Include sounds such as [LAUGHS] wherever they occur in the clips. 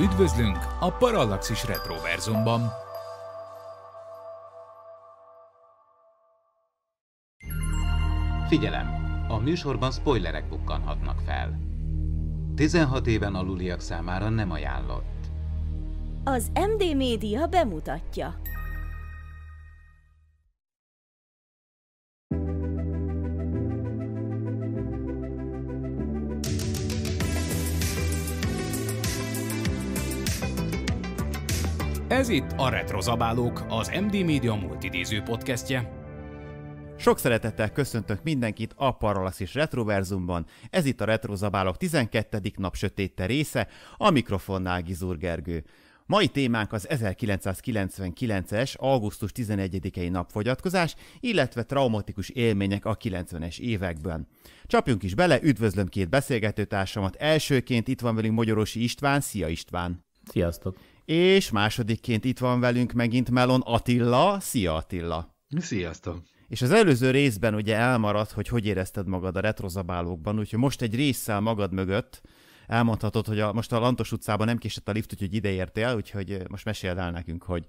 Üdvözlünk a Parallaxis Retroverzumban! Figyelem! A műsorban spoilerek bukkanhatnak fel. 16 éven aluliak számára nem ajánlott. Az MD Média bemutatja. Ez itt a Retrozabálók, az MD Media multidéző podcastje. Sok szeretettel köszöntök mindenkit a Parallaxis Retroverzumban. Ez itt a Retrozabálók 12. nap sötétte része, a mikrofonnál Gizur Gergő. Mai témánk az 1999-es, augusztus 11-i napfogyatkozás, illetve traumatikus élmények a 90-es években. Csapjunk is bele, üdvözlöm két beszélgetőtársamat. Elsőként itt van velünk Magyarosi István, szia István! Sziasztok! És másodikként itt van velünk megint Melon Attila. Szia Attila! Sziasztok! És az előző részben ugye elmaradt, hogy hogy érezted magad a retrozabálókban, úgyhogy most egy résszel magad mögött elmondhatod, hogy a, most a Lantos utcában nem késett a lift, úgyhogy értél, úgyhogy most meséld el nekünk, hogy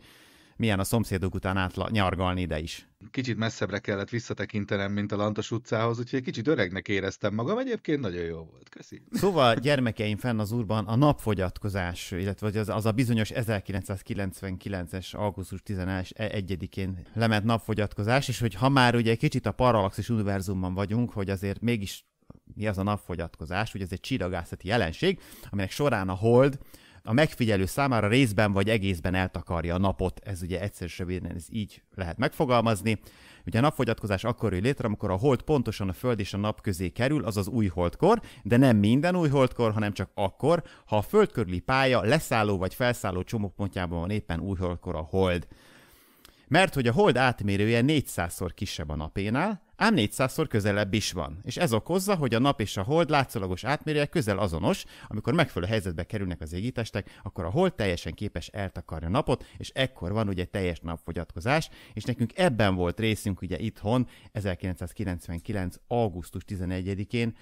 milyen a szomszédok után átla, nyargalni ide is. Kicsit messzebbre kellett visszatekintenem, mint a Lantos utcához, úgyhogy kicsit öregnek éreztem magam, egyébként nagyon jó volt, köszi. Szóval gyermekeim fenn az urban a napfogyatkozás, illetve az, az a bizonyos 1999-es augusztus 11-én e, lement napfogyatkozás, és hogy ha már ugye kicsit a paralaxis univerzumban vagyunk, hogy azért mégis mi az a napfogyatkozás, ugye ez egy csillagászati jelenség, aminek során a hold a megfigyelő számára részben vagy egészben eltakarja a napot. Ez ugye egyszerűen ez így lehet megfogalmazni. Ugye a napfogyatkozás akkor jön létre, amikor a hold pontosan a Föld és a nap közé kerül, azaz új holdkor, de nem minden új holdkor, hanem csak akkor, ha a Föld körüli pálya leszálló vagy felszálló csomópontjában van éppen új holdkor a hold mert hogy a hold átmérője 400-szor kisebb a napénál, ám 400-szor közelebb is van, és ez okozza, hogy a nap és a hold látszólagos átmérője közel azonos, amikor megfelelő helyzetbe kerülnek az égitestek, akkor a hold teljesen képes eltakarni a napot, és ekkor van ugye teljes napfogyatkozás, és nekünk ebben volt részünk ugye itthon 1999. augusztus 11-én,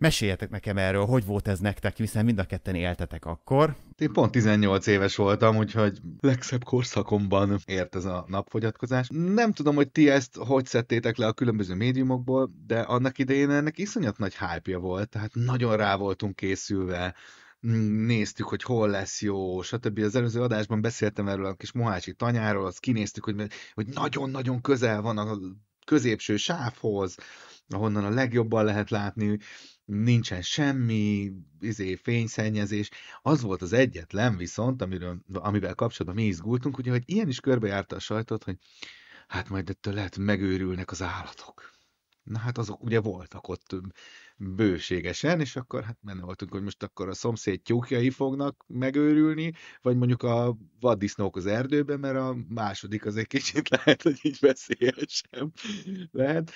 Meséljetek nekem erről, hogy volt ez nektek, hiszen mind a ketten éltetek akkor. Én pont 18 éves voltam, úgyhogy legszebb korszakomban ért ez a napfogyatkozás. Nem tudom, hogy ti ezt hogy szedtétek le a különböző médiumokból, de annak idején ennek iszonyat nagy hype volt, tehát nagyon rá voltunk készülve néztük, hogy hol lesz jó, stb. Az előző adásban beszéltem erről a kis Mohácsi tanyáról, azt kinéztük, hogy, hogy nagyon-nagyon közel van a középső sávhoz, ahonnan a legjobban lehet látni nincsen semmi izé, fényszennyezés. Az volt az egyetlen viszont, amiről, amivel kapcsolatban mi izgultunk, ugye, hogy ilyen is körbejárta a sajtot, hogy hát majd ettől lehet megőrülnek az állatok. Na hát azok ugye voltak ott bőségesen, és akkor hát benne voltunk, hogy most akkor a szomszéd tyúkjai fognak megőrülni, vagy mondjuk a vaddisznók az erdőben, mert a második az egy kicsit [LAUGHS] lehet, hogy így veszélyesebb lehet.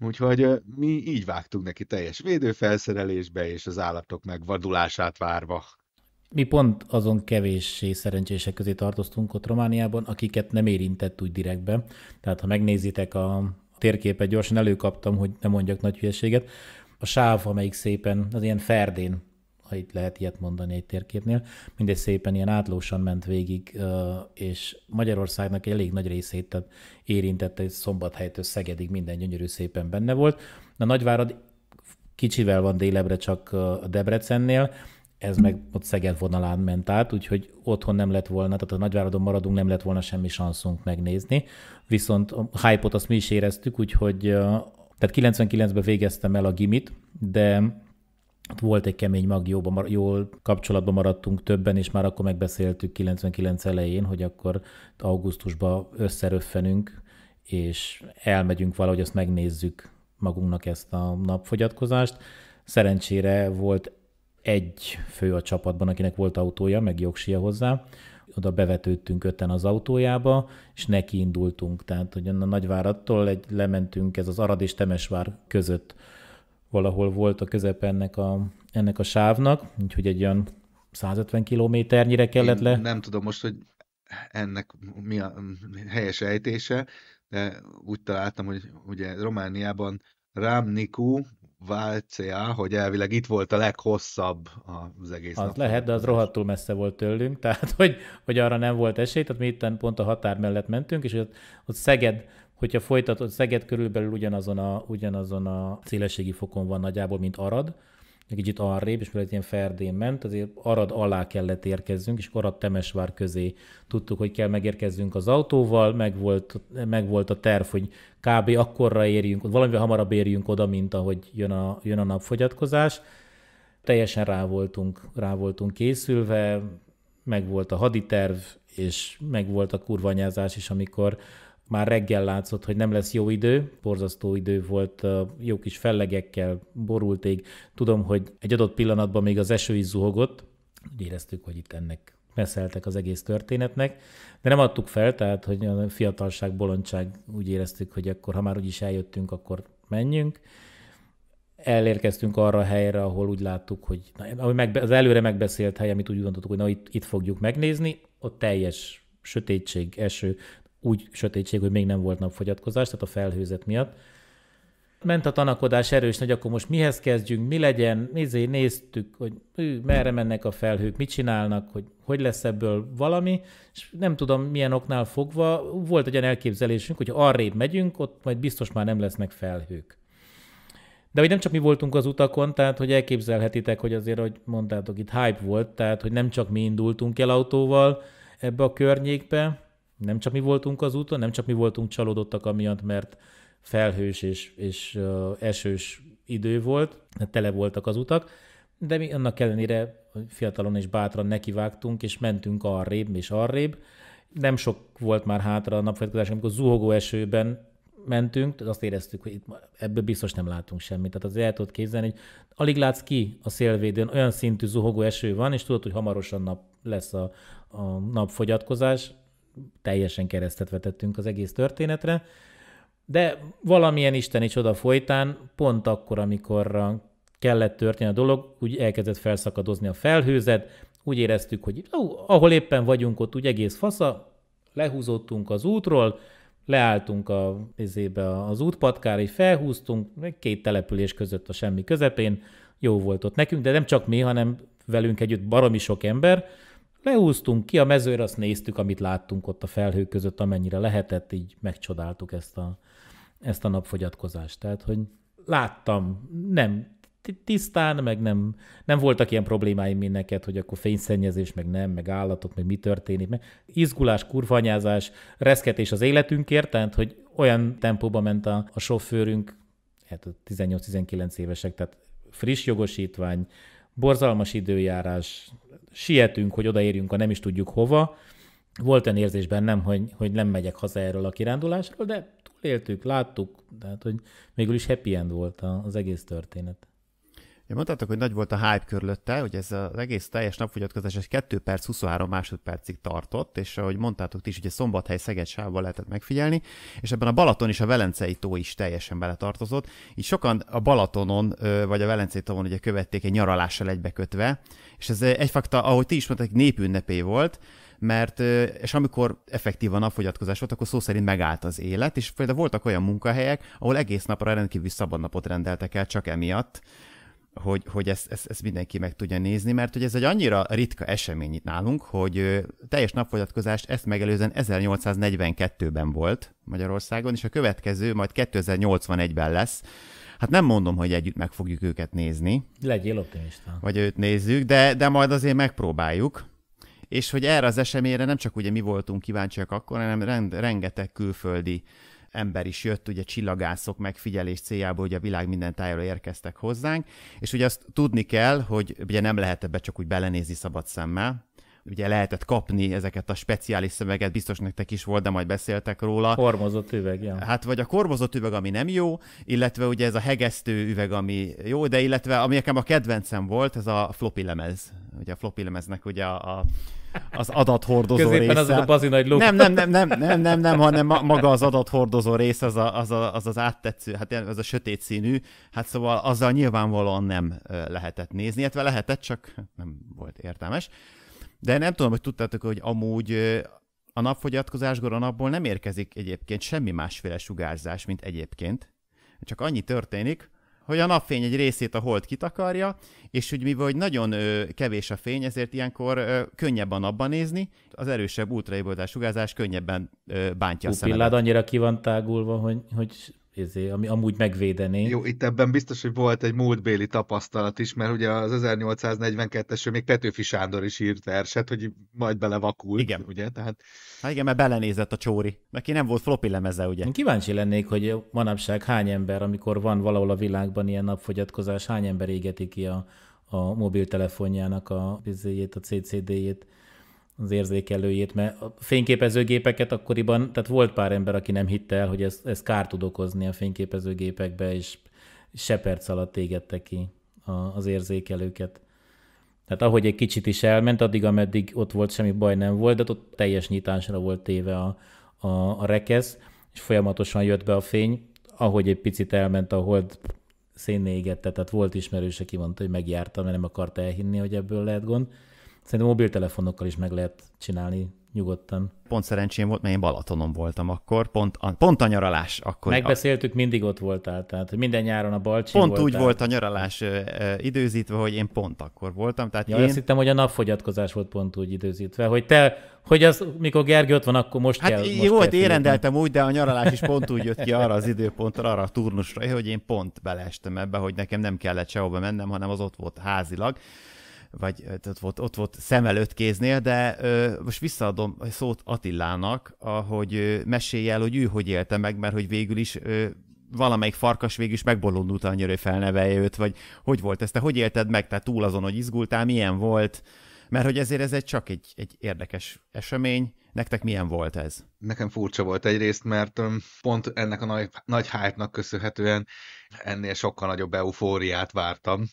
Úgyhogy mi így vágtuk neki teljes védőfelszerelésbe, és az állatok megvadulását várva. Mi pont azon kevéssé szerencsések közé tartoztunk ott Romániában, akiket nem érintett úgy direktbe. Tehát ha megnézitek a térképet, gyorsan előkaptam, hogy ne mondjak nagy hülyeséget. A sáv, amelyik szépen az ilyen ferdén ha itt lehet ilyet mondani egy térképnél, mindegy szépen ilyen átlósan ment végig, és Magyarországnak egy elég nagy részét tehát érintette, egy Szombathelytől Szegedig minden gyönyörű szépen benne volt. Na Nagyvárad kicsivel van délebre csak a Debrecennél, ez meg ott Szeged vonalán ment át, úgyhogy otthon nem lett volna, tehát a Nagyváradon maradunk, nem lett volna semmi sanszunk megnézni. Viszont a hype-ot azt mi is éreztük, úgyhogy tehát 99-ben végeztem el a gimit, de Hát volt egy kemény mag, jó, jól kapcsolatban maradtunk többen, és már akkor megbeszéltük 99 elején, hogy akkor augusztusban összeröffenünk, és elmegyünk valahogy, azt megnézzük magunknak ezt a napfogyatkozást. Szerencsére volt egy fő a csapatban, akinek volt autója, meg jogsia hozzá, oda bevetődtünk öten az autójába, és neki indultunk. Tehát, hogy a Nagyváradtól egy, lementünk, ez az Arad és Temesvár között valahol volt a közep ennek a, ennek a sávnak, úgyhogy egy olyan 150 kilométernyire kellett Én le. Nem tudom most, hogy ennek mi a helyes ejtése, de úgy találtam, hogy ugye Romániában Rámniku Valcea, hogy elvileg itt volt a leghosszabb az egész Az nap. lehet, de az rohadtul messze volt tőlünk, [LAUGHS] tehát hogy, hogy arra nem volt esély, tehát mi itt pont a határ mellett mentünk, és ott, ott Szeged hogyha folytatod, Szeged körülbelül ugyanazon a, ugyanazon a szélességi fokon van nagyjából, mint Arad, egy kicsit arrébb, és mert ilyen ferdén ment, azért Arad alá kellett érkezzünk, és Arad Temesvár közé tudtuk, hogy kell megérkezzünk az autóval, meg volt, meg volt a terv, hogy kb. akkorra érjünk, valamivel hamarabb érjünk oda, mint ahogy jön a, jön a napfogyatkozás. Teljesen rá voltunk, rá voltunk készülve, meg volt a haditerv, és meg volt a kurvanyázás is, amikor már reggel látszott, hogy nem lesz jó idő, borzasztó idő volt, jó kis fellegekkel, borult ég. Tudom, hogy egy adott pillanatban még az eső is zuhogott, éreztük, hogy itt ennek messzeltek az egész történetnek, de nem adtuk fel, tehát hogy a fiatalság, bolondság úgy éreztük, hogy akkor, ha már úgyis eljöttünk, akkor menjünk. Elérkeztünk arra a helyre, ahol úgy láttuk, hogy az előre megbeszélt hely, amit úgy gondoltuk, hogy na itt, itt fogjuk megnézni, ott teljes sötétség, eső, úgy sötétség, hogy még nem volt napfogyatkozás, tehát a felhőzet miatt. Ment a tanakodás erős, hogy akkor most mihez kezdjünk, mi legyen, nézé, néztük, hogy ő, merre mennek a felhők, mit csinálnak, hogy hogy lesz ebből valami, és nem tudom milyen oknál fogva, volt egy olyan elképzelésünk, hogy arrébb megyünk, ott majd biztos már nem lesznek felhők. De hogy nem csak mi voltunk az utakon, tehát hogy elképzelhetitek, hogy azért, hogy mondtátok, itt hype volt, tehát hogy nem csak mi indultunk el autóval ebbe a környékbe, nem csak mi voltunk az úton, nem csak mi voltunk csalódottak amiatt, mert felhős és, és esős idő volt, tele voltak az utak, de mi annak ellenére fiatalon és bátran nekivágtunk, és mentünk arrébb és arrébb. Nem sok volt már hátra a napfelkelés, amikor zuhogó esőben mentünk, azt éreztük, hogy itt ebből biztos nem látunk semmit. Tehát az el tudod képzelni, hogy alig látsz ki a szélvédőn, olyan szintű zuhogó eső van, és tudod, hogy hamarosan nap lesz a, a napfogyatkozás, teljesen keresztet vetettünk az egész történetre, de valamilyen isteni csoda folytán, pont akkor, amikor kellett történni a dolog, úgy elkezdett felszakadozni a felhőzet, úgy éreztük, hogy ó, ahol éppen vagyunk, ott úgy egész fasza, lehúzottunk az útról, leálltunk a, izébe az útpatkára, és felhúztunk, két település között a semmi közepén, jó volt ott nekünk, de nem csak mi, hanem velünk együtt baromi sok ember, Leúztunk ki a mezőre, azt néztük, amit láttunk ott a felhők között, amennyire lehetett, így megcsodáltuk ezt a, ezt a napfogyatkozást. Tehát, hogy láttam, nem tisztán, meg nem, nem voltak ilyen problémáim, mint neked, hogy akkor fényszennyezés, meg nem, meg állatok, meg mi történik, meg izgulás, kurvanyázás, reszketés az életünkért, tehát, hogy olyan tempóban ment a, a sofőrünk, hát 18-19 évesek, tehát friss jogosítvány, borzalmas időjárás, sietünk, hogy odaérjünk, a nem is tudjuk hova. Volt olyan érzés bennem, hogy, hogy nem megyek haza erről a kirándulásról, de túléltük, láttuk, tehát hogy mégis is happy end volt az egész történet. Ugye mondtátok, hogy nagy volt a hype körülötte, hogy ez az egész teljes napfogyatkozás egy 2 perc 23 másodpercig tartott, és ahogy mondtátok ti is, ugye szombathely Szeged sávban lehetett megfigyelni, és ebben a Balaton is a Velencei tó is teljesen beletartozott. Így sokan a Balatonon, vagy a Velencei tóon ugye követték egy nyaralással egybekötve, és ez egyfajta, ahogy ti is mondták, népünnepé volt, mert és amikor effektívan napfogyatkozás volt, akkor szó szerint megállt az élet, és például voltak olyan munkahelyek, ahol egész napra rendkívül szabadnapot rendeltek el csak emiatt, hogy, hogy ezt, ezt, ezt mindenki meg tudja nézni, mert hogy ez egy annyira ritka esemény itt nálunk, hogy teljes napfogyatkozást ezt megelőzően 1842-ben volt Magyarországon, és a következő majd 2081-ben lesz. Hát nem mondom, hogy együtt meg fogjuk őket nézni. Legyél optimista. Vagy őt nézzük, de, de majd azért megpróbáljuk. És hogy erre az eseményre nem csak ugye mi voltunk kíváncsiak akkor, hanem rend, rengeteg külföldi uh, ember is jött, ugye csillagászok megfigyelés céljából, hogy a világ minden tájára érkeztek hozzánk, és ugye azt tudni kell, hogy ugye nem lehet ebbe csak úgy belenézni szabad szemmel, ugye lehetett kapni ezeket a speciális szöveget, biztos nektek is volt, de majd beszéltek róla. Kormozott üveg, ja. Hát vagy a kormozott üveg, ami nem jó, illetve ugye ez a hegesztő üveg, ami jó, de illetve ami nekem a kedvencem volt, ez a floppy lemez. Ugye a floppy lemeznek ugye a, a az adathordozó Középen része. az a bazi nagy Nem, nem, nem, nem, nem, nem, nem, hanem maga az adathordozó rész, az a, az, a, az, az áttetsző, hát ez a sötét színű, hát szóval azzal nyilvánvalóan nem lehetett nézni, illetve lehetett, csak nem volt értelmes. De nem tudom, hogy tudtátok, hogy amúgy a napfogyatkozáskor a napból nem érkezik egyébként semmi másféle sugárzás, mint egyébként. Csak annyi történik, hogy a napfény egy részét a hold kitakarja, és hogy mivel hogy nagyon ö, kevés a fény, ezért ilyenkor ö, könnyebb a napban nézni, az erősebb ultraiboldás sugárzás könnyebben ö, bántja Hú, a szemedet. annyira ki van tágulva, hogy, hogy izé, ami amúgy megvédené. Jó, itt ebben biztos, hogy volt egy múltbéli tapasztalat is, mert ugye az 1842-es, még Petőfi Sándor is írt verset, hogy majd belevakult, igen. ugye? Tehát... Hát igen, mert belenézett a csóri. Neki nem volt floppy lemeze, ugye? Én kíváncsi lennék, hogy manapság hány ember, amikor van valahol a világban ilyen napfogyatkozás, hány ember égeti ki a, a mobiltelefonjának a, a CCD-jét az érzékelőjét, mert a fényképezőgépeket akkoriban, tehát volt pár ember, aki nem hitte el, hogy ez, ez kár tud okozni a fényképezőgépekbe, és se perc alatt égette ki a, az érzékelőket. Tehát ahogy egy kicsit is elment, addig, ameddig ott volt, semmi baj nem volt, de ott teljes nyitásra volt téve a, a, a rekesz, és folyamatosan jött be a fény, ahogy egy picit elment a hold, szénné égette, tehát volt ismerőse, aki mondta, hogy megjárta, mert nem akart elhinni, hogy ebből lehet gond Szerintem mobiltelefonokkal is meg lehet csinálni nyugodtan. Pont szerencsém volt, mert én Balatonon voltam akkor, pont a, pont a nyaralás akkor. Megbeszéltük, a... mindig ott voltál, tehát hogy minden nyáron a Balcsin Pont voltál. úgy volt a nyaralás ö, ö, időzítve, hogy én pont akkor voltam. Tehát ja, én... azt hittem, hogy a napfogyatkozás volt pont úgy időzítve, hogy te, hogy az, mikor Gergő ott van, akkor most hát kell. Jó, volt, én rendeltem úgy, de a nyaralás is pont úgy jött ki arra az időpontra, arra a turnusra, hogy én pont beleestem ebbe, hogy nekem nem kellett sehova mennem, hanem az ott volt házilag vagy ott volt, ott volt szem előtt kéznél, de ö, most visszaadom a szót Attilának, ahogy ö, mesélj el, hogy ő hogy élte meg, mert hogy végül is ö, valamelyik farkas végül is megbolondult annyira, hogy felnevelje őt, vagy hogy volt ezt, te hogy élted meg, tehát túl azon, hogy izgultál, milyen volt, mert hogy ezért ez egy csak egy, egy érdekes esemény, Nektek milyen volt ez? Nekem furcsa volt egyrészt, mert pont ennek a nagy, nagy hype-nak köszönhetően ennél sokkal nagyobb eufóriát vártam,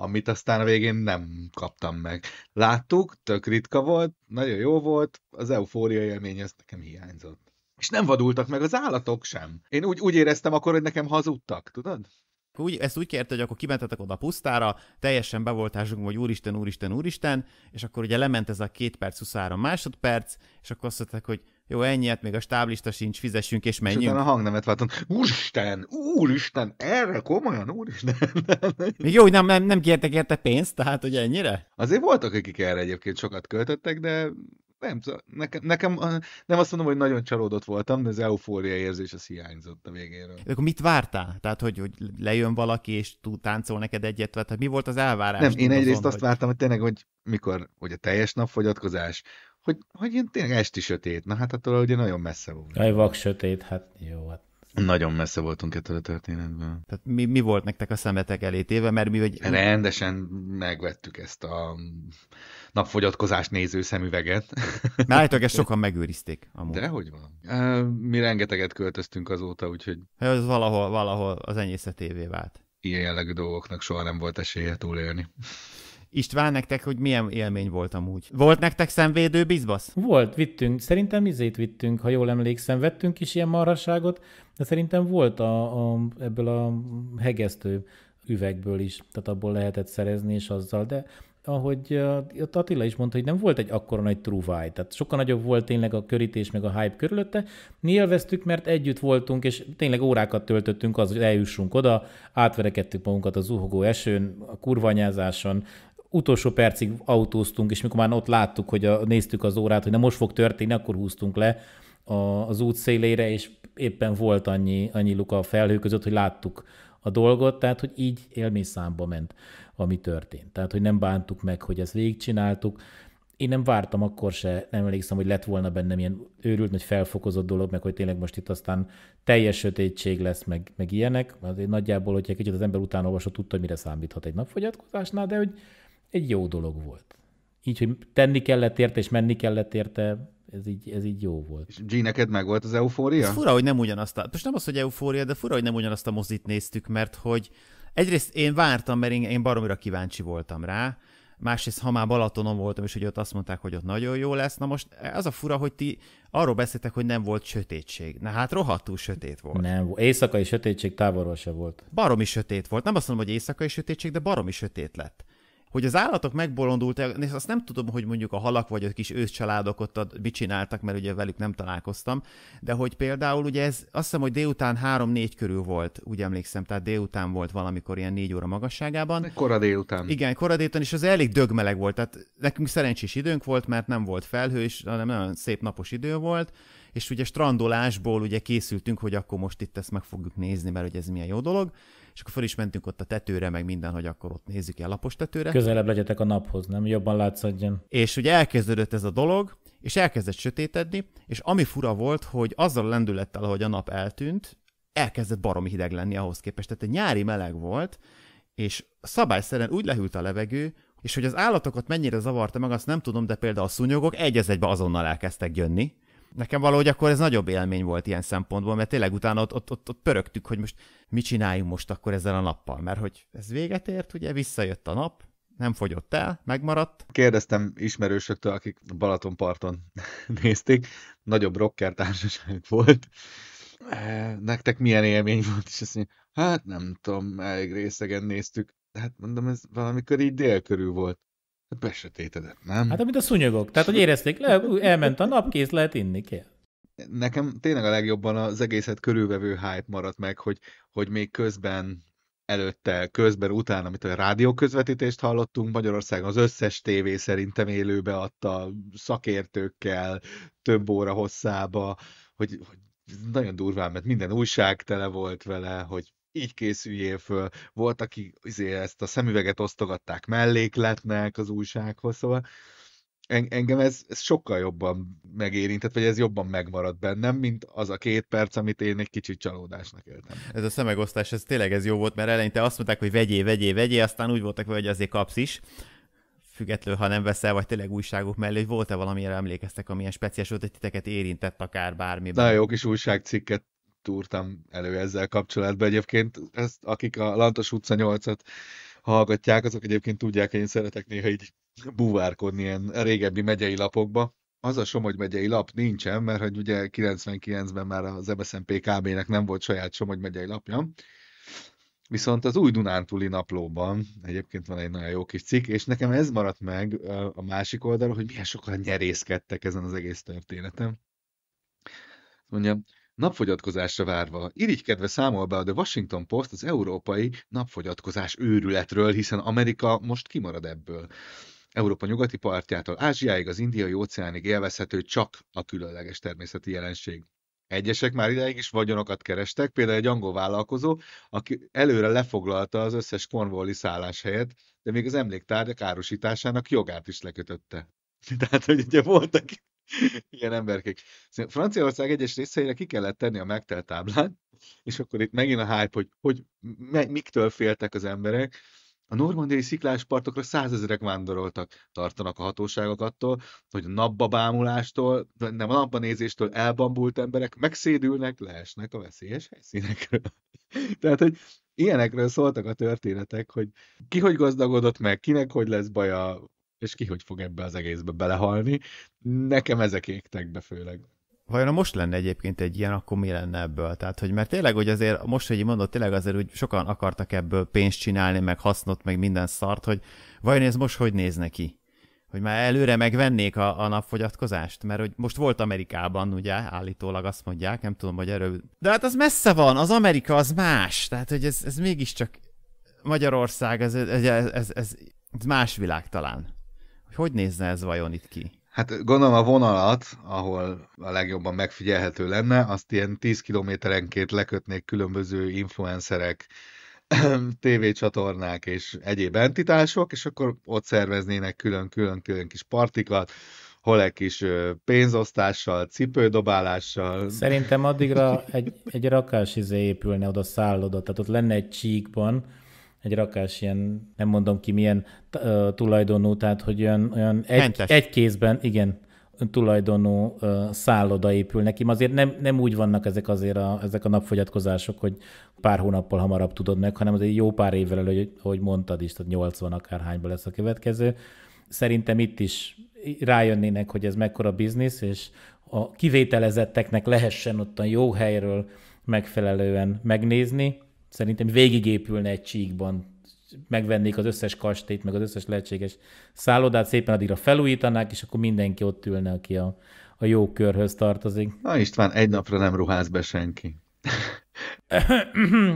amit aztán a végén nem kaptam meg. Láttuk, tök ritka volt, nagyon jó volt, az eufória élmény az nekem hiányzott. És nem vadultak meg az állatok sem. Én úgy, úgy éreztem akkor, hogy nekem hazudtak, tudod? Úgy, ezt úgy kérte, hogy akkor kimentetek oda a pusztára, teljesen be hogy úristen, úristen, úristen, és akkor ugye lement ez a két perc, 23 másodperc, és akkor azt mondták, hogy jó, ennyi, hát még a stáblista sincs, fizessünk és menjünk. És a hangnemet váltunk. úristen, úristen, erre komolyan, úristen. [LAUGHS] még jó, hogy nem, nem, nem kértek érte pénzt, tehát hogy ennyire? Azért voltak, akik erre egyébként sokat költöttek, de nem nekem, nekem, nem azt mondom, hogy nagyon csalódott voltam, de az eufória érzés az hiányzott a végéről. De akkor mit vártál? Tehát, hogy, hogy lejön valaki, és tud táncol neked egyet, tehát mi volt az elvárás? Nem, én egyrészt azon, azt hogy... vártam, hogy tényleg, hogy mikor, hogy a teljes napfogyatkozás, hogy, hogy én tényleg esti sötét, na hát attól ugye nagyon messze volt. Jaj, vak sötét, hát jó, hát nagyon messze voltunk ettől a történetből. Tehát mi, mi volt nektek a szemetek elétéve, mert mi vagy... Rendesen megvettük ezt a napfogyatkozást néző szemüveget. Na, állítólag ezt sokan megőrizték. Amúgy. hogy van. Mi rengeteget költöztünk azóta, úgyhogy... Hát ez valahol, valahol az enyészetévé vált. Ilyen jellegű dolgoknak soha nem volt esélye túlélni. István, nektek, hogy milyen élmény volt amúgy? Volt nektek szemvédő bizbasz? Volt, vittünk. Szerintem izét vittünk, ha jól emlékszem. Vettünk is ilyen marhaságot, de szerintem volt a, a, ebből a hegesztő üvegből is, tehát abból lehetett szerezni, és azzal, de ahogy ott Attila is mondta, hogy nem volt egy akkora nagy trúváj, tehát sokkal nagyobb volt tényleg a körítés, meg a hype körülötte. Mi élveztük, mert együtt voltunk, és tényleg órákat töltöttünk az, hogy eljussunk oda, átverekedtük magunkat a zuhogó esőn, a kurvanyázáson, utolsó percig autóztunk, és mikor már ott láttuk, hogy a, néztük az órát, hogy na most fog történni, akkor húztunk le a, az út szélére, és éppen volt annyi, annyi luka a felhő között, hogy láttuk a dolgot, tehát hogy így élményszámba ment, ami történt. Tehát, hogy nem bántuk meg, hogy ezt végigcsináltuk. Én nem vártam akkor se, nem emlékszem, hogy lett volna bennem ilyen őrült, nagy felfokozott dolog, meg hogy tényleg most itt aztán teljes sötétség lesz, meg, meg ilyenek. Azért nagyjából, hogyha kicsit az ember utána olvasott, tudta, hogy mire számíthat egy napfogyatkozásnál, de hogy egy jó dolog volt. Így, hogy tenni kellett érte, és menni kellett érte, ez így, ez így jó volt. És gene neked meg volt az eufória? Ez fura, hogy nem ugyanazt a... Most nem az, hogy eufória, de fura, hogy nem ugyanazt a mozit néztük, mert hogy egyrészt én vártam, mert én baromira kíváncsi voltam rá, másrészt ha már Balatonon voltam, és hogy ott azt mondták, hogy ott nagyon jó lesz. Na most az a fura, hogy ti arról beszéltek, hogy nem volt sötétség. Na hát rohadtul sötét volt. Nem, éjszakai sötétség távolról se volt. Baromi sötét volt. Nem azt mondom, hogy éjszakai sötétség, de baromi sötét lett hogy az állatok megbolondultak, és azt nem tudom, hogy mondjuk a halak vagy a kis őszcsaládok ott mit csináltak, mert ugye velük nem találkoztam, de hogy például ugye ez, azt hiszem, hogy délután 3-4 körül volt, úgy emlékszem, tehát délután volt valamikor ilyen 4 óra magasságában. Kora délután. Igen, kora délután, és az elég dögmeleg volt, tehát nekünk szerencsés időnk volt, mert nem volt felhő, és hanem nagyon szép napos idő volt, és ugye strandolásból ugye készültünk, hogy akkor most itt ezt meg fogjuk nézni, mert ugye ez milyen jó dolog, és akkor föl is mentünk ott a tetőre, meg minden, hogy akkor ott nézzük el lapos tetőre. Közelebb legyetek a naphoz, nem? Jobban látszadjon. És ugye elkezdődött ez a dolog, és elkezdett sötétedni, és ami fura volt, hogy azzal a lendülettel, ahogy a nap eltűnt, elkezdett baromi hideg lenni ahhoz képest. Tehát egy nyári meleg volt, és szabályszerűen úgy lehűlt a levegő, és hogy az állatokat mennyire zavarta meg, azt nem tudom, de például a szúnyogok egy egybe azonnal elkezdtek jönni, nekem valahogy akkor ez nagyobb élmény volt ilyen szempontból, mert tényleg utána ott, ott, ott, ott pörögtük, hogy most mit csináljunk most akkor ezzel a nappal, mert hogy ez véget ért, ugye visszajött a nap, nem fogyott el, megmaradt. Kérdeztem ismerősöktől, akik Balatonparton [LAUGHS] nézték, nagyobb rocker társaság volt. E, nektek milyen élmény volt? És azt mondja, hát nem tudom, elég részegen néztük. Hát mondom, ez valamikor így dél körül volt. Hát Be se nem? Hát, amit a szúnyogok. Tehát, hogy érezték, le, elment a nap, kész lehet inni kell. Nekem tényleg a legjobban az egészet körülvevő hype maradt meg, hogy, hogy még közben előtte, közben, utána, amit a rádió közvetítést hallottunk, Magyarországon az összes tévé szerintem élőbe adta szakértőkkel, több óra hosszába, hogy, hogy nagyon durván, mert minden újság tele volt vele, hogy így készüljél föl. Volt, aki izé, ezt a szemüveget osztogatták mellékletnek az újsághoz, szóval engem ez, ez sokkal jobban megérintett, vagy ez jobban megmaradt bennem, mint az a két perc, amit én egy kicsit csalódásnak éltem. Ez a szemegosztás, ez tényleg ez jó volt, mert eleinte azt mondták, hogy vegyél, vegyél, vegyél, aztán úgy voltak, hogy azért kapsz is, függetlenül, ha nem veszel, vagy tényleg újságok mellé, hogy volt-e valamire emlékeztek, amilyen speciális volt, hogy titeket érintett akár bármiben. Na jó kis újságcikket túrtam elő ezzel kapcsolatban. Egyébként ezt, akik a Lantos utca 8-at hallgatják, azok egyébként tudják, hogy én szeretek néha így buvárkodni ilyen régebbi megyei lapokba. Az a Somogy megyei lap nincsen, mert hogy ugye 99-ben már az MSZNP KB-nek nem volt saját Somogy megyei lapja, Viszont az új Dunántúli naplóban egyébként van egy nagyon jó kis cikk, és nekem ez maradt meg a másik oldalon, hogy milyen sokan nyerészkedtek ezen az egész történetem. Mondja, Napfogyatkozásra várva, irigykedve számol be a The Washington Post az európai napfogyatkozás őrületről, hiszen Amerika most kimarad ebből. Európa nyugati partjától Ázsiáig az indiai óceánig élvezhető csak a különleges természeti jelenség. Egyesek már ideig is vagyonokat kerestek, például egy angol vállalkozó, aki előre lefoglalta az összes szállás helyet, de még az emléktárgyak árusításának jogát is lekötötte. [LAUGHS] Tehát, hogy ugye voltak ilyen emberkék. Szóval Franciaország egyes részeire ki kellett tenni a megtelt táblát, és akkor itt megint a hype, hogy, hogy me, miktől féltek az emberek. A normandiai sziklás partokra százezerek vándoroltak, tartanak a hatóságok attól, hogy a napba bámulástól, nem a napba nézéstől elbambult emberek megszédülnek, leesnek a veszélyes helyszínekről. [LAUGHS] Tehát, hogy ilyenekről szóltak a történetek, hogy ki hogy gazdagodott meg, kinek hogy lesz baja, és ki hogy fog ebbe az egészbe belehalni. Nekem ezek égtek be főleg. Vajon most lenne egyébként egy ilyen, akkor mi lenne ebből? Tehát, hogy mert tényleg, hogy azért most, hogy mondod, tényleg azért, hogy sokan akartak ebből pénzt csinálni, meg hasznot, meg minden szart, hogy vajon ez most hogy néz neki? Hogy már előre megvennék a, a napfogyatkozást? Mert hogy most volt Amerikában, ugye, állítólag azt mondják, nem tudom, hogy erről... De hát az messze van, az Amerika az más, tehát hogy ez, ez mégiscsak Magyarország, ez, ez, ez, ez, ez más világ talán. Hogy nézne ez vajon itt ki? Hát gondolom a vonalat, ahol a legjobban megfigyelhető lenne, azt ilyen 10 kilométerenként lekötnék különböző influencerek, [CLEARS THROAT] tévécsatornák és egyéb entitások, és akkor ott szerveznének külön-külön-külön kis partikat, hol egy kis pénzosztással, cipődobálással. Szerintem addigra egy, egy rakás izé épülne oda szállodott, tehát ott lenne egy csíkban, egy rakás ilyen, nem mondom ki milyen uh, tulajdonú, tehát hogy olyan, olyan egy, egy kézben, igen, tulajdonú uh, szálloda épül neki. Azért nem, nem úgy vannak ezek azért a, ezek a napfogyatkozások, hogy pár hónappal hamarabb tudod meg, hanem azért jó pár évvel elő, hogy mondtad is, tehát 80 akárhányban lesz a következő. Szerintem itt is rájönnének, hogy ez mekkora biznisz, és a kivételezetteknek lehessen ott a jó helyről megfelelően megnézni, szerintem végigépülne egy csíkban, megvennék az összes kastélyt, meg az összes lehetséges szállodát, szépen addigra felújítanák, és akkor mindenki ott ülne, aki a, a jó körhöz tartozik. Na István, egy napra nem ruház be senki. [COUGHS]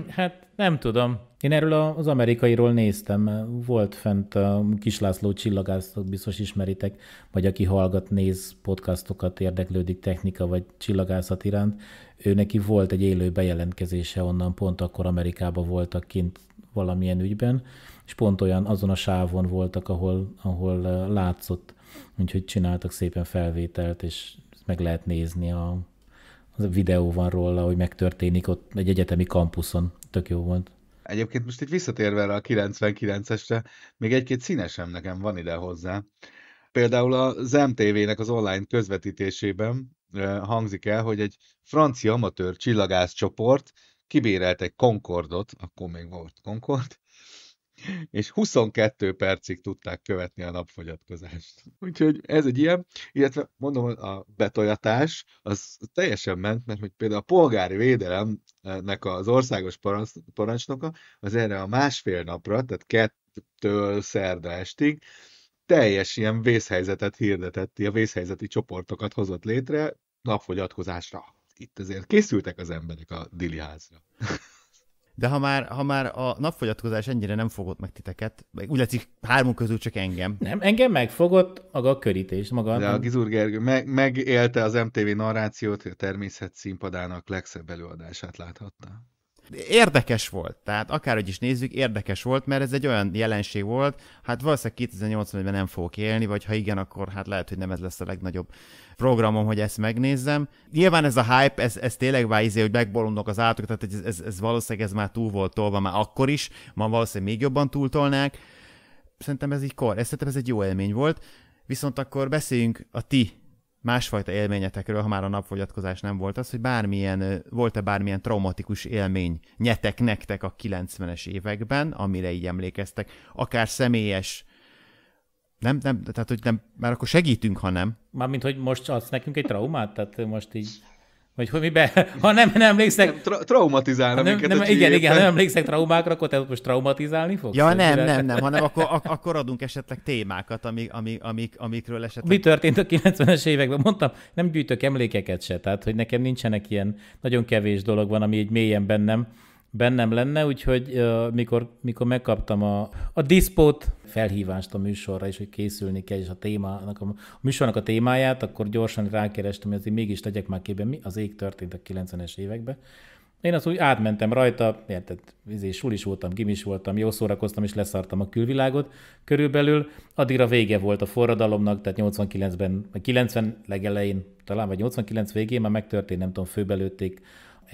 hát nem tudom. Én erről az amerikairól néztem. Volt fent a Kislászló csillagászok, biztos ismeritek, vagy aki hallgat, néz podcastokat, érdeklődik technika vagy csillagászat iránt. Ő neki volt egy élő bejelentkezése onnan, pont akkor Amerikába voltak kint valamilyen ügyben, és pont olyan azon a sávon voltak, ahol, ahol eh, látszott, úgyhogy csináltak szépen felvételt, és meg lehet nézni a az a videó van róla, hogy megtörténik ott egy egyetemi kampuszon. Tök jó volt. Egyébként most így visszatérve erre a 99-esre, még egy-két színesem nekem van ide hozzá. Például az MTV-nek az online közvetítésében hangzik el, hogy egy francia amatőr csillagász csoport kibérelt egy Concordot, akkor még volt Concord, és 22 percig tudták követni a napfogyatkozást. Úgyhogy ez egy ilyen, illetve mondom, a betojatás az teljesen ment, mert hogy például a polgári védelemnek az országos parancsnoka az erre a másfél napra, tehát kettől szerda estig, teljes ilyen vészhelyzetet hirdetett, a vészhelyzeti csoportokat hozott létre napfogyatkozásra. Itt azért készültek az emberek a diliházra. De ha már, ha már a napfogyatkozás ennyire nem fogott meg titeket, úgy látszik hármunk közül csak engem. Nem, engem megfogott maga a körítés. Maga De a Gizur Gergő meg, megélte az MTV narrációt, hogy a természet színpadának legszebb előadását láthatta érdekes volt, tehát akárhogy is nézzük, érdekes volt, mert ez egy olyan jelenség volt, hát valószínűleg 2080-ben nem fogok élni, vagy ha igen, akkor hát lehet, hogy nem ez lesz a legnagyobb programom, hogy ezt megnézzem. Nyilván ez a hype, ez, ez tényleg már izé, hogy megbolondok az átok, tehát ez, ez, ez valószínűleg ez már túl volt tolva már akkor is, ma valószínűleg még jobban túltolnák. Szerintem ez így kor, ez, szerintem ez egy jó élmény volt, viszont akkor beszéljünk a ti másfajta élményetekről, ha már a napfogyatkozás nem volt az, hogy bármilyen, volt-e bármilyen traumatikus élmény nyetek nektek a 90-es években, amire így emlékeztek, akár személyes, nem, nem, tehát hogy nem, már akkor segítünk, ha nem. Mármint, hogy most adsz nekünk egy traumát? Tehát most így... Vagy hogy miben, [LAUGHS] ha nem, nem emlékszek... Nem, tra- traumatizálna nem, nem, Igen, igen, nem emlékszek traumákra, akkor te most traumatizálni fogsz? Ja, nem, nem, nem, nem, hanem [LAUGHS] akkor, ak- akkor adunk esetleg témákat, amik, amik, amik, amikről esetleg... Mi történt a 90-es években? Mondtam, nem gyűjtök emlékeket se, tehát hogy nekem nincsenek ilyen, nagyon kevés dolog van, ami így mélyen bennem bennem lenne, úgyhogy uh, mikor, mikor megkaptam a, a diszpót, felhívást a műsorra és hogy készülni kell, és a, témának, a, műsornak a témáját, akkor gyorsan rákerestem, hogy azért mégis tegyek már képbe, mi az ég történt a 90-es években. Én azt úgy átmentem rajta, érted, izé, is voltam, gimis voltam, jó szórakoztam, és leszartam a külvilágot körülbelül. Addigra vége volt a forradalomnak, tehát 89-ben, 90 legelején, talán vagy 89 végén már megtörtént, nem tudom, főbelőtték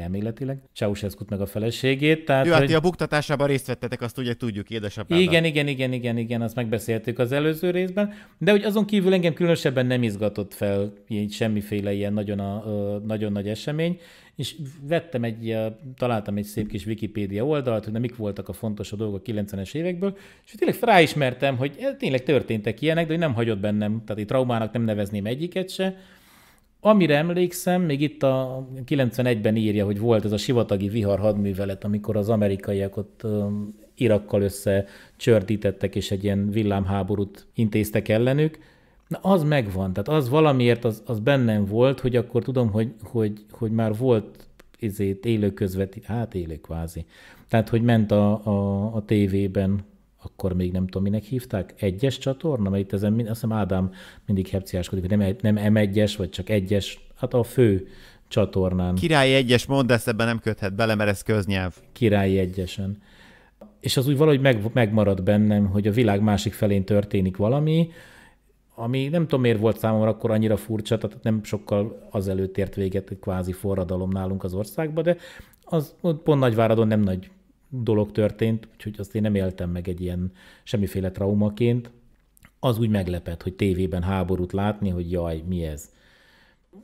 elméletileg, ceausescu meg a feleségét. Tehát, Jó, hát hogy... a buktatásában részt vettetek, azt ugye tudjuk édesapád. Igen, igen, igen, igen, igen, azt megbeszéltük az előző részben, de hogy azon kívül engem különösebben nem izgatott fel így semmiféle ilyen nagyon, a, a, nagyon nagy esemény, és vettem egy, találtam egy szép kis Wikipédia oldalt, hogy mik voltak a fontos a dolgok 90-es évekből, és tényleg ráismertem, hogy eh, tényleg történtek ilyenek, de hogy nem hagyott bennem, tehát itt traumának nem nevezném egyiket se, Amire emlékszem, még itt a 91-ben írja, hogy volt ez a sivatagi vihar hadművelet, amikor az amerikaiak ott Irakkal össze csördítettek, és egy ilyen villámháborút intéztek ellenük. Na, az megvan, tehát az valamiért az, az bennem volt, hogy akkor tudom, hogy, hogy, hogy már volt ezért élő közvetít, hát élő kvázi. Tehát, hogy ment a, a, a tévében akkor még nem tudom, minek hívták, egyes csatorna, mert itt ezen azt hiszem Ádám mindig hepciáskodik, hogy nem, nem M1-es, vagy csak egyes, hát a fő csatornán. Királyi egyes, mondd ezt, ebben nem köthet bele, mert ez köznyelv. Királyi egyesen. És az úgy valahogy meg, megmarad bennem, hogy a világ másik felén történik valami, ami nem tudom miért volt számomra akkor annyira furcsa, tehát nem sokkal azelőtt ért véget egy kvázi forradalom nálunk az országban, de az pont Nagyváradon nem nagy dolog történt, úgyhogy azt én nem éltem meg egy ilyen semmiféle traumaként. Az úgy meglepett, hogy tévében háborút látni, hogy jaj, mi ez.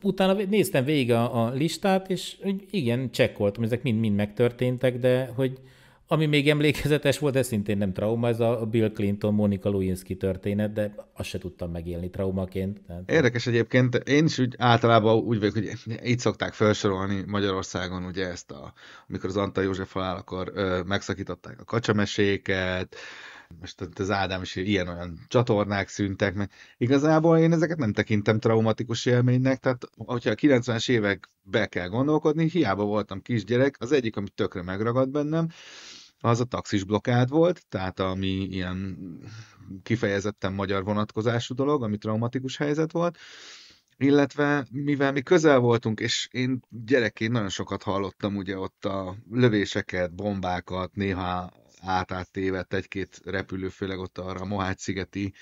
Utána néztem végig a, a listát, és igen, csekkoltam, ezek mind-mind megtörténtek, de hogy ami még emlékezetes volt, ez szintén nem trauma, ez a Bill Clinton, Monica Lewinsky történet, de azt se tudtam megélni traumaként. Érdekes egyébként, én is úgy általában úgy vagyok, hogy így szokták felsorolni Magyarországon ugye ezt a, amikor az Antal József halál, akkor ö, megszakították a kacsameséket, most az Ádám is ilyen-olyan csatornák szűntek, mert igazából én ezeket nem tekintem traumatikus élménynek, tehát hogyha a 90-es be kell gondolkodni, hiába voltam kisgyerek, az egyik, ami tökre megragad bennem, az a taxis blokád volt, tehát ami ilyen kifejezetten magyar vonatkozású dolog, ami traumatikus helyzet volt, illetve mivel mi közel voltunk, és én gyerekként nagyon sokat hallottam ugye ott a lövéseket, bombákat, néha át, tévedt egy-két repülő, főleg ott arra a Mohács-szigeti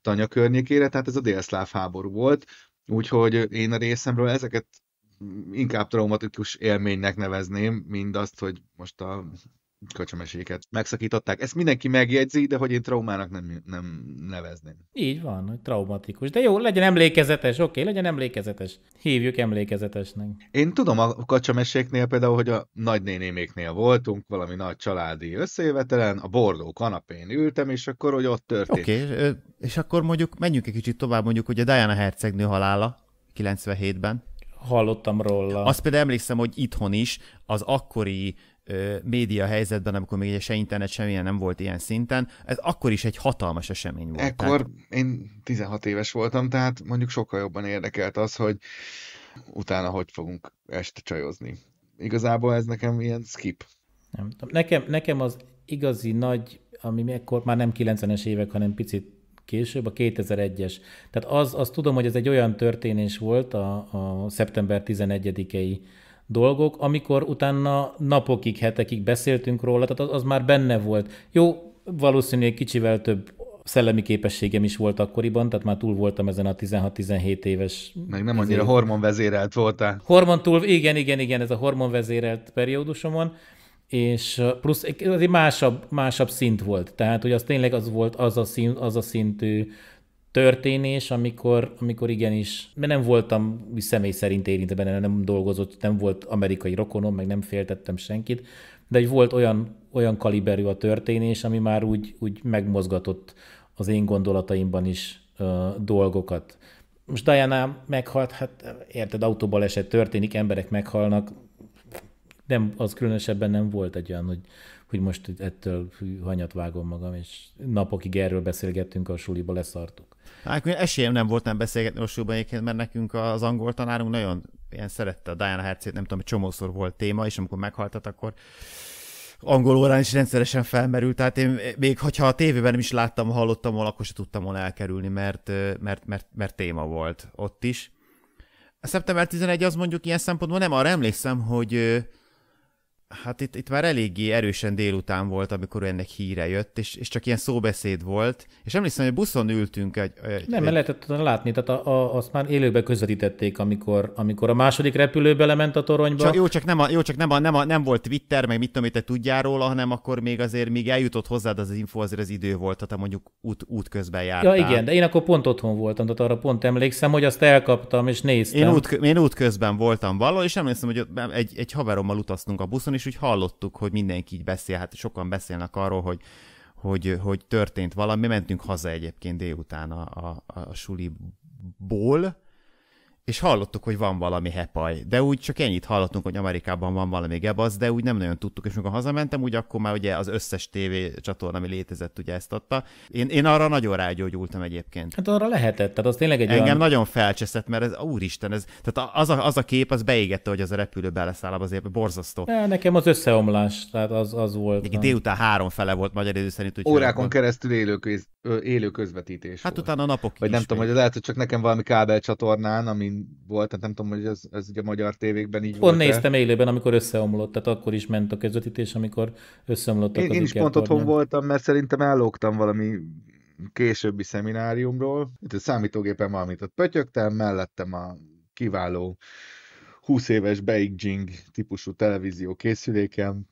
tanya környékére, tehát ez a délszláv háború volt, úgyhogy én a részemről ezeket inkább traumatikus élménynek nevezném, mind azt, hogy most a kacsameséket megszakították. Ezt mindenki megjegyzi, de hogy én traumának nem, nem nevezném. Így van, hogy traumatikus. De jó, legyen emlékezetes, oké, okay, legyen emlékezetes. Hívjuk emlékezetesnek. Én tudom a kacsameséknél például, hogy a nagynénéméknél voltunk, valami nagy családi összejövetelen, a bordó kanapén ültem, és akkor, hogy ott történt. Oké, okay, és akkor mondjuk menjünk egy kicsit tovább, mondjuk, hogy a Diana hercegnő halála 97-ben hallottam róla. Azt például emlékszem, hogy itthon is az akkori média helyzetben, amikor még se internet, semmilyen nem volt ilyen szinten, ez akkor is egy hatalmas esemény volt. Ekkor tehát... én 16 éves voltam, tehát mondjuk sokkal jobban érdekelt az, hogy utána hogy fogunk este csajozni. Igazából ez nekem ilyen skip. Nem tudom. Nekem, nekem az igazi nagy, ami ekkor már nem 90-es évek, hanem picit később, a 2001-es. Tehát az, azt tudom, hogy ez egy olyan történés volt a, a szeptember 11 ei dolgok, amikor utána napokig, hetekig beszéltünk róla, tehát az, az már benne volt. Jó, valószínűleg kicsivel több szellemi képességem is volt akkoriban, tehát már túl voltam ezen a 16-17 éves... Meg nem annyira hormonvezérelt voltál. Hormon túl, igen, igen, igen, ez a hormonvezérelt periódusomon, és plusz egy másabb, másabb szint volt, tehát hogy az tényleg az volt az a, szint, az a szintű történés, amikor, amikor igenis, mert nem voltam személy szerint érintve benne, nem dolgozott, nem volt amerikai rokonom, meg nem féltettem senkit, de egy volt olyan, olyan kaliberű a történés, ami már úgy, úgy megmozgatott az én gondolataimban is ö, uh, dolgokat. Most Diana meghalt, hát érted, autóbaleset történik, emberek meghalnak, nem, az különösebben nem volt egy olyan, hogy, hogy most ettől hanyat vágom magam, és napokig erről beszélgettünk, a suliba leszartuk. Hát, esélyem nem volt nem beszélgetni Orsóban egyébként, mert nekünk az angol tanárunk nagyon ilyen szerette a Diana Hercét, nem tudom, hogy csomószor volt téma, és amikor meghaltat, akkor angol órán is rendszeresen felmerült, tehát én még hogyha a tévében nem is láttam, hallottam volna, akkor se tudtam volna elkerülni, mert, mert, mert, mert téma volt ott is. A szeptember 11 az mondjuk ilyen szempontból nem arra emlékszem, hogy hát itt, itt már eléggé erősen délután volt, amikor ennek híre jött, és, és csak ilyen szóbeszéd volt, és emlékszem, hogy a buszon ültünk egy... egy Nem, egy... lehetett látni, tehát a, a, azt már élőben közvetítették, amikor, amikor a második repülő belement a toronyba. Csak, jó, csak, nem, a, jó, csak nem, a, nem, a, nem volt Twitter, meg mit tudom, hogy te tudjál róla, hanem akkor még azért, még eljutott hozzád az, az info, azért az idő volt, tehát mondjuk út, út közben jártál. Ja, igen, de én akkor pont otthon voltam, tehát arra pont emlékszem, hogy azt elkaptam, és néztem. Én út, én út közben voltam valahol, és emlékszem, hogy egy, egy haverommal utaztunk a buszon, is és úgy hallottuk, hogy mindenki így beszél, hát sokan beszélnek arról, hogy, hogy, hogy történt valami. Mentünk haza egyébként délután a, a, a suliból, és hallottuk, hogy van valami hepaj, de úgy csak ennyit hallottunk, hogy Amerikában van valami gebasz, de úgy nem nagyon tudtuk, és amikor hazamentem, úgy akkor már ugye az összes TV csatorna, ami létezett, ugye ezt adta. Én, én arra nagyon rágyógyultam egyébként. Hát arra lehetett, tehát az tényleg egy Engem olyan... nagyon felcseszett, mert ez, úristen, ez, tehát az a, az a kép, az beégette, hogy az a repülő beleszáll azért borzasztó. Ne, nekem az összeomlás, tehát az, az volt. Egy délután három fele volt magyar idő szerint. Úgy Órákon keresztül élőkvíz élő közvetítés Hát volt. utána napok Vagy nem tudom, még. hogy lehet, hogy csak nekem valami kábelcsatornán, amin volt, tehát nem tudom, hogy ez, ez ugye a magyar tévékben így volt. néztem élőben, amikor összeomlott, tehát akkor is ment a közvetítés, amikor összeomlott én, én is pont otthon voltam, mert szerintem ellógtam valami későbbi szemináriumról. Itt a számítógépen valamit ott pötyögtem, mellettem a kiváló 20 éves Beijing típusú televízió készülékem,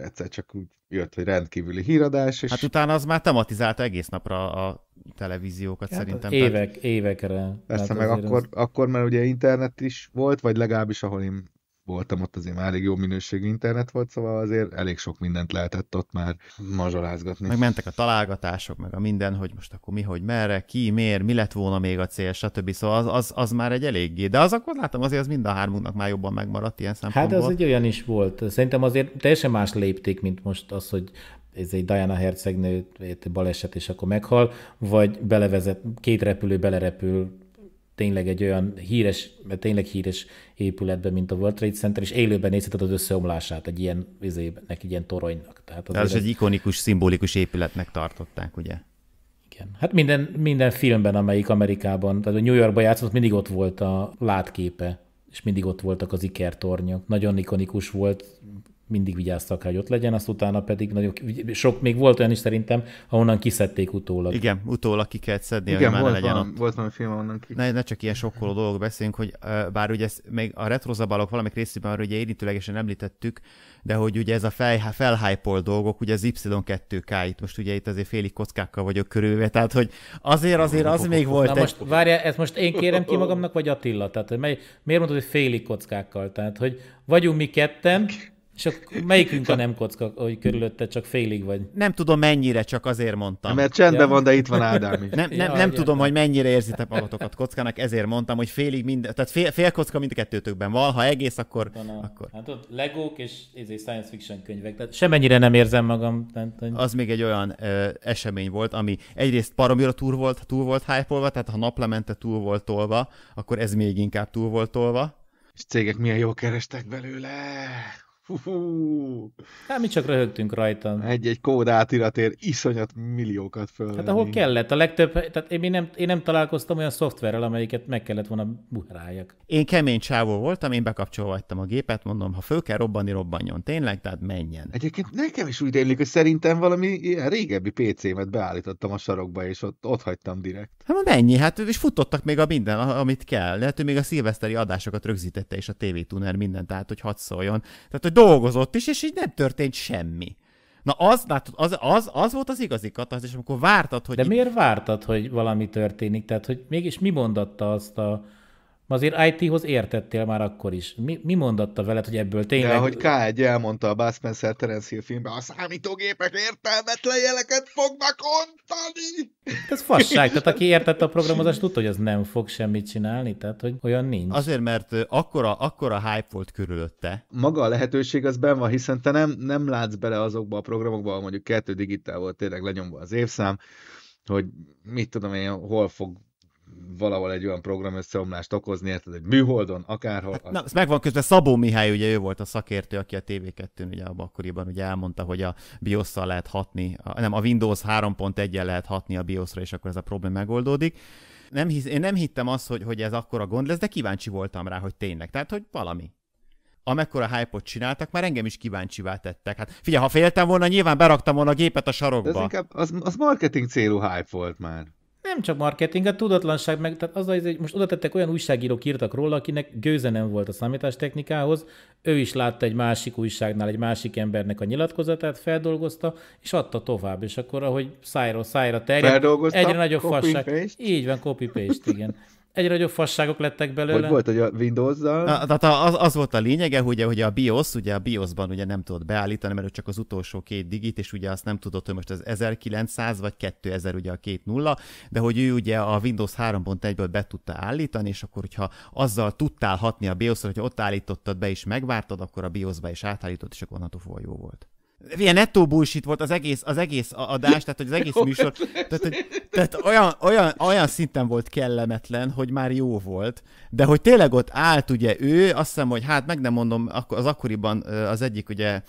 egyszer csak úgy jött, hogy rendkívüli híradás. És... Hát utána az már tematizálta egész napra a televíziókat hát szerintem. Évek, tehát... évekre. Persze, hát meg akkor, az... akkor, mert ugye internet is volt, vagy legalábbis ahol én voltam, ott azért már elég jó minőségű internet volt, szóval azért elég sok mindent lehetett ott már mazsolázgatni. Meg mentek a találgatások, meg a minden, hogy most akkor mi, hogy merre, ki, miért, mi lett volna még a cél, stb. Szóval az, az, az már egy eléggé. De az akkor látom, azért az mind a hármunknak már jobban megmaradt ilyen hát, szempontból. Hát az egy olyan is volt. Szerintem azért teljesen más lépték, mint most az, hogy ez egy Diana hercegnő baleset, és akkor meghal, vagy belevezet, két repülő belerepül tényleg egy olyan híres, tényleg híres épületben, mint a World Trade Center, és élőben nézheted az összeomlását egy ilyen, vizének, egy ilyen toronynak. Tehát az, az egy ikonikus, szimbolikus épületnek tartották, ugye? Igen. Hát minden, minden filmben, amelyik Amerikában, tehát a New Yorkban játszott, mindig ott volt a látképe, és mindig ott voltak az ikertornyok. Nagyon ikonikus volt, mindig vigyáztak hogy ott legyen, azt utána pedig nagyon, sok még volt olyan is szerintem, ahonnan kiszedték utólag. Igen, utólag ki kellett szedni, Igen, hogy már legyen van, ott. volt valami film, ahonnan ki. Ne, ne csak ilyen sokkoló dolog beszéljünk, hogy bár ugye ez még a retrozabalok valamik részében arra ugye érintőlegesen említettük, de hogy ugye ez a felhájpol dolgok, ugye az Y2K, itt most ugye itt azért félig kockákkal vagyok körülve, tehát hogy azért azért az még volt. Na egy... most várjál, ezt most én kérem ki magamnak, vagy Attila? Tehát hogy mely, miért mondod, hogy félig kockákkal? Tehát, hogy vagyunk mi ketten, és akkor melyikünk a nem kocka, hogy körülötte csak félig vagy? Nem tudom mennyire, csak azért mondtam. Mert csendben ja. van, de itt van Ádám is. Nem, nem, ja, nem tudom, hogy mennyire érzitek magatokat kockának, ezért mondtam, hogy félig mind, tehát fél, fél kocka mindkettőtökben van, ha egész, akkor... Van a, akkor. Hát ott legók és egy izé science fiction könyvek, tehát semennyire nem érzem magam. Tehát, hogy... Az még egy olyan ö, esemény volt, ami egyrészt paromira túl volt, túl volt hype tehát ha naplemente túl volt tolva, akkor ez még inkább túl volt tolva. És cégek milyen jól kerestek belőle. Hát mi csak röhögtünk rajta. Egy-egy kód átiratér iszonyat milliókat föl. Hát ahol kellett, a legtöbb, tehát én nem, én nem találkoztam olyan szoftverrel, amelyiket meg kellett volna buhráljak. Én kemény csávó voltam, én bekapcsolva hagytam a gépet, mondom, ha föl kell robbanni, robbanjon tényleg, tehát menjen. Egyébként nekem is úgy rémlik, hogy szerintem valami ilyen régebbi PC-met beállítottam a sarokba, és ott, ott hagytam direkt. Hát mennyi, hát és futottak még a minden, amit kell. Lehet, hogy még a szilveszteri adásokat rögzítette, és a TV Tuner mindent, tehát hogy hadd szóljon. Tehát, hogy dolgozott is, és így nem történt semmi. Na az, látod, az, az, az volt az igazi katasztrófa, amikor vártad, hogy... De miért vártad, hogy valami történik? Tehát, hogy mégis mi mondatta azt a Ma azért IT-hoz értettél már akkor is. Mi, mi mondatta veled, hogy ebből tényleg... De hogy K1 elmondta a Bud Spencer Terence Hill filmben, a számítógépek értelmetlen jeleket fognak ontani! Hát ez fasság, tehát aki értette a programozást, tudta, hogy az nem fog semmit csinálni, tehát hogy olyan nincs. Azért, mert akkora, akkora hype volt körülötte. Maga a lehetőség az ben van, hiszen te nem, nem látsz bele azokba a programokba, ahol mondjuk kettő digitál volt tényleg lenyomva az évszám, hogy mit tudom én, hol fog valahol egy olyan program összeomlást okozni, érted, egy műholdon, akárhol. Hát, az... Na, ez megvan közben Szabó Mihály, ugye ő volt a szakértő, aki a TV2-n ugye abban akkoriban ugye elmondta, hogy a bios lehet hatni, a, nem, a Windows 3.1-en lehet hatni a BIOS-ra, és akkor ez a probléma megoldódik. Nem hisz, én nem hittem azt, hogy, hogy ez akkora gond lesz, de kíváncsi voltam rá, hogy tényleg. Tehát, hogy valami amekkora hype-ot csináltak, már engem is kíváncsivá tettek. Hát figyelj, ha féltem volna, nyilván beraktam volna a gépet a sarokba. De ez inkább, az, az marketing célú hype volt már nem csak marketing, a tudatlanság meg, tehát az, hogy most oda tettek olyan újságírók írtak róla, akinek gőze nem volt a számítástechnikához, ő is látta egy másik újságnál egy másik embernek a nyilatkozatát, feldolgozta, és adta tovább, és akkor ahogy szájra, szájra terjed, egyre nagyobb fasság. Így van, copy-paste, igen egyre nagyobb fasságok lettek belőle. Hogy volt, hogy a Windows-zal? Na, tehát az, az, volt a lényege, hogy, hogy a BIOS, ugye a BIOS-ban ugye nem tudott beállítani, mert csak az utolsó két digit, és ugye azt nem tudott, hogy most az 1900 vagy 2000 ugye a két nulla, de hogy ő ugye a Windows 3.1-ből be tudta állítani, és akkor, hogyha azzal tudtál hatni a BIOS-ra, hogy ott állítottad be és megvártad, akkor a BIOS-ba is átállított, és akkor onnantól jó volt. Ilyen nettó bullshit volt az egész, az egész adás, tehát hogy az egész műsor, tehát, hogy, tehát olyan, olyan, olyan szinten volt kellemetlen, hogy már jó volt, de hogy tényleg ott állt ugye ő, azt hiszem, hogy hát meg nem mondom, az akkoriban az egyik ugye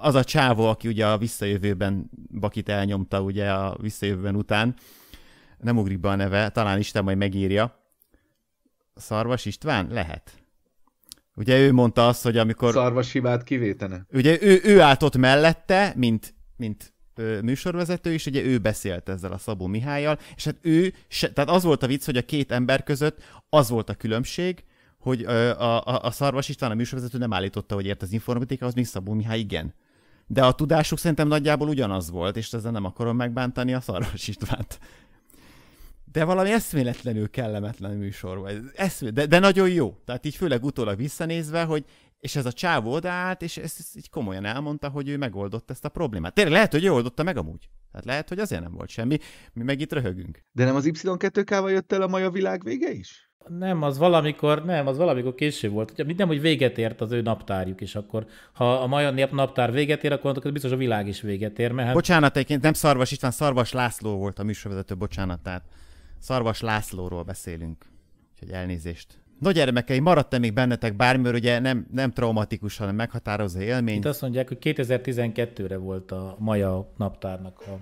az a csávó, aki ugye a visszajövőben Bakit elnyomta ugye a visszajövőben után, nem ugrik be a neve, talán Isten majd megírja. Szarvas István? Lehet. Ugye ő mondta azt, hogy amikor... Szarvas hibát kivétene. Ugye ő, ő állt ott mellette, mint, mint ö, műsorvezető is, ugye ő beszélt ezzel a Szabó Mihályjal, és hát ő, se, tehát az volt a vicc, hogy a két ember között az volt a különbség, hogy ö, a, a, a Szarvas István, a műsorvezető nem állította, hogy ért az informatikához, még Szabó Mihály igen. De a tudásuk szerintem nagyjából ugyanaz volt, és ezzel nem akarom megbántani a Szarvas Istvánt de valami eszméletlenül kellemetlen műsor volt. Eszmé... De, de nagyon jó. Tehát így főleg utólag visszanézve, hogy és ez a csávó odaállt, és ezt, ezt így komolyan elmondta, hogy ő megoldott ezt a problémát. Tényleg lehet, hogy ő oldotta meg amúgy. Tehát lehet, hogy azért nem volt semmi, mi meg itt röhögünk. De nem az Y2K-val jött el a maja világ vége is? Nem, az valamikor, nem, az valamikor később volt. Ugye nem, hogy véget ért az ő naptárjuk, és akkor, ha a maja nap naptár véget ér, akkor, biztos a világ is véget ér. Mert... Hát- bocsánat, nem Szarvas István, Szarvas László volt a műsorvezető, bocsánat, tehát Szarvas Lászlóról beszélünk, úgyhogy elnézést. No gyermekei, maradt-e még bennetek bármilyen, ugye nem, nem traumatikus, hanem meghatározó élmény? Itt azt mondják, hogy 2012-re volt a maja naptárnak a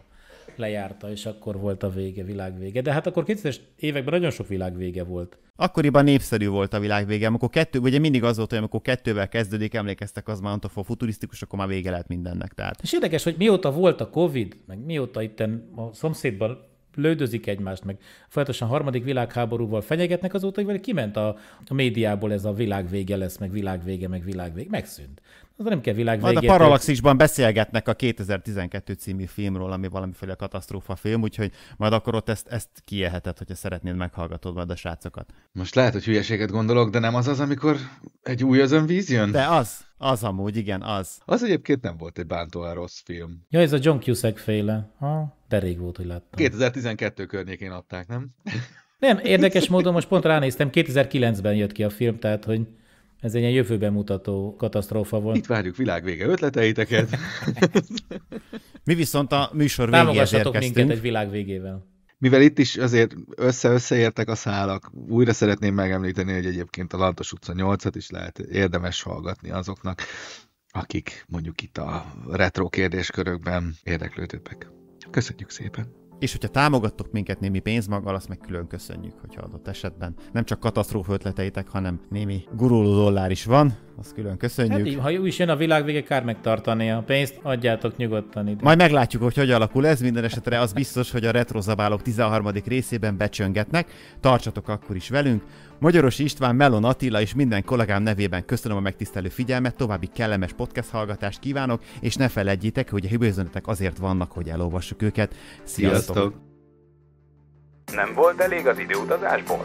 lejárta, és akkor volt a vége, világvége. De hát akkor 2000-es években nagyon sok világvége volt. Akkoriban népszerű volt a világvége, amikor kettő, ugye mindig az volt, hogy amikor kettővel kezdődik, emlékeztek az már a futurisztikus, akkor már vége lett mindennek. Tehát. És érdekes, hogy mióta volt a Covid, meg mióta itten a szomszédban lődözik egymást, meg folyamatosan harmadik világháborúval fenyegetnek azóta, hogy kiment a, a médiából ez a világ vége lesz, meg világ vége, meg világ vége, megszűnt. Az nem kell világ Majd a Paralaxisban és... beszélgetnek a 2012 című filmről, ami valamiféle katasztrófa film, úgyhogy majd akkor ott ezt, ezt kieheted, hogyha szeretnéd, meghallgatod majd a srácokat. Most lehet, hogy hülyeséget gondolok, de nem az az, amikor egy új özönvíz jön? De az, az amúgy, igen, az. Az egyébként nem volt egy bántóan rossz film. Ja, ez a John Cusack féle. Ha? De rég volt, hogy láttam. 2012 környékén adták, nem? [LAUGHS] Nem, érdekes módon most pont ránéztem, 2009-ben jött ki a film, tehát hogy ez egy ilyen jövőben mutató katasztrófa volt. Itt várjuk világvége ötleteiteket. [LAUGHS] Mi viszont a műsor végéhez érkeztünk. minket egy világvégével. Mivel itt is azért össze-összeértek a szálak, újra szeretném megemlíteni, hogy egyébként a Lantos utca 8-at is lehet érdemes hallgatni azoknak, akik mondjuk itt a retro kérdéskörökben érdeklődőbbek. Köszönjük szépen! És hogyha támogattok minket némi pénzmaggal, azt meg külön köszönjük, hogyha adott esetben nem csak katasztróf ötleteitek, hanem némi guruló dollár is van, azt külön köszönjük. Hát így, ha jó is jön a világ vége, kár megtartani a pénzt, adjátok nyugodtan ide. Majd meglátjuk, hogy hogy alakul ez, minden esetre az biztos, hogy a retrozabálók 13. részében becsöngetnek, tartsatok akkor is velünk. Magyaros István, Melon Attila és minden kollégám nevében köszönöm a megtisztelő figyelmet, további kellemes podcast hallgatást kívánok, és ne felejtjétek, hogy a hibőzönetek azért vannak, hogy elolvassuk őket. Sziasztok! Sziasztok. Nem volt elég az időutazásból?